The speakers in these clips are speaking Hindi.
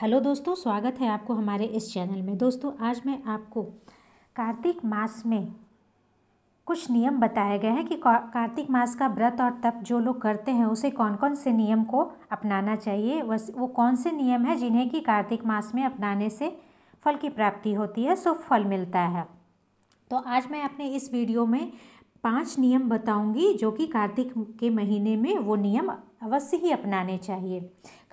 हेलो दोस्तों स्वागत है आपको हमारे इस चैनल में दोस्तों आज मैं आपको कार्तिक मास में कुछ नियम बताए गए हैं कि कार्तिक मास का व्रत और तप जो लोग करते हैं उसे कौन कौन से नियम को अपनाना चाहिए वो कौन से नियम हैं जिन्हें कि कार्तिक मास में अपनाने से फल की प्राप्ति होती है सो फल मिलता है तो आज मैं अपने इस वीडियो में पांच नियम बताऊंगी जो कि कार्तिक के महीने में वो नियम अवश्य ही अपनाने चाहिए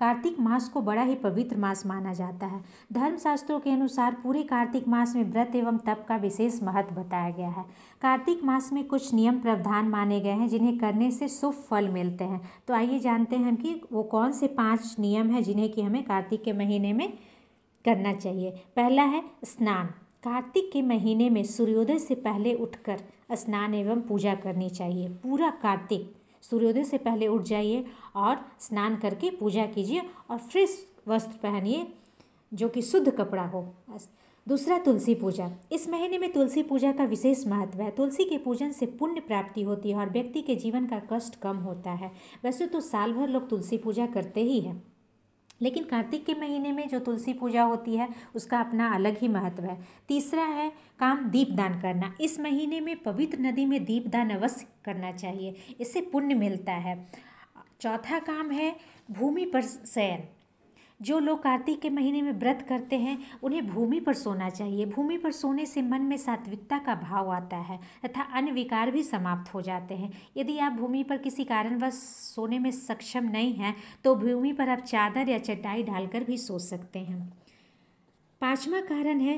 कार्तिक मास को बड़ा ही पवित्र मास माना जाता है धर्मशास्त्रों के अनुसार पूरे कार्तिक मास में व्रत एवं तप का विशेष महत्व बताया गया है कार्तिक मास में कुछ नियम प्रावधान माने गए हैं जिन्हें करने से शुभ फल मिलते हैं तो आइए जानते हैं कि वो कौन से पाँच नियम हैं जिन्हें कि हमें कार्तिक के महीने में करना चाहिए पहला है स्नान कार्तिक के महीने में सूर्योदय से पहले उठकर स्नान एवं पूजा करनी चाहिए पूरा कार्तिक सूर्योदय से पहले उठ जाइए और स्नान करके पूजा कीजिए और फ्रेश वस्त्र पहनिए जो कि शुद्ध कपड़ा हो दूसरा तुलसी पूजा इस महीने में तुलसी पूजा का विशेष महत्व है तुलसी के पूजन से पुण्य प्राप्ति होती है और व्यक्ति के जीवन का कष्ट कम होता है वैसे तो साल भर लोग तुलसी पूजा करते ही हैं लेकिन कार्तिक के महीने में जो तुलसी पूजा होती है उसका अपना अलग ही महत्व है तीसरा है काम दीपदान करना इस महीने में पवित्र नदी में दीपदान अवश्य करना चाहिए इससे पुण्य मिलता है चौथा काम है भूमि पर शयन जो लोग कार्तिक के महीने में व्रत करते हैं उन्हें भूमि पर सोना चाहिए भूमि पर सोने से मन में सात्विकता का भाव आता है तथा अन्य विकार भी समाप्त हो जाते हैं यदि आप भूमि पर किसी कारणवश सोने में सक्षम नहीं हैं तो भूमि पर आप चादर या चटाई डालकर भी सो सकते हैं पाँचवा कारण है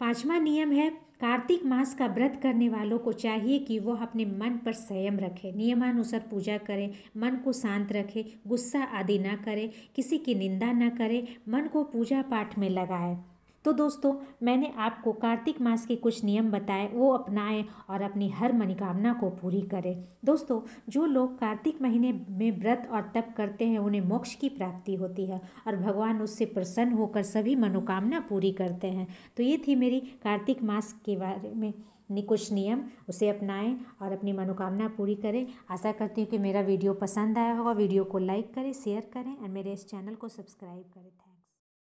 पाँचवा नियम है कार्तिक मास का व्रत करने वालों को चाहिए कि वह अपने मन पर संयम रखें नियमानुसार पूजा करें मन को शांत रखें गुस्सा आदि ना करें किसी की निंदा ना करें मन को पूजा पाठ में लगाएं तो दोस्तों मैंने आपको कार्तिक मास के कुछ नियम बताए वो अपनाएं और अपनी हर मनोकामना को पूरी करें दोस्तों जो लोग कार्तिक महीने में व्रत और तप करते हैं उन्हें मोक्ष की प्राप्ति होती है और भगवान उससे प्रसन्न होकर सभी मनोकामना पूरी करते हैं तो ये थी मेरी कार्तिक मास के बारे में कुछ नियम उसे अपनाएं और अपनी मनोकामना पूरी करें आशा करती हूँ कि मेरा वीडियो पसंद आया होगा वीडियो को लाइक करें शेयर करें और मेरे इस चैनल को सब्सक्राइब करें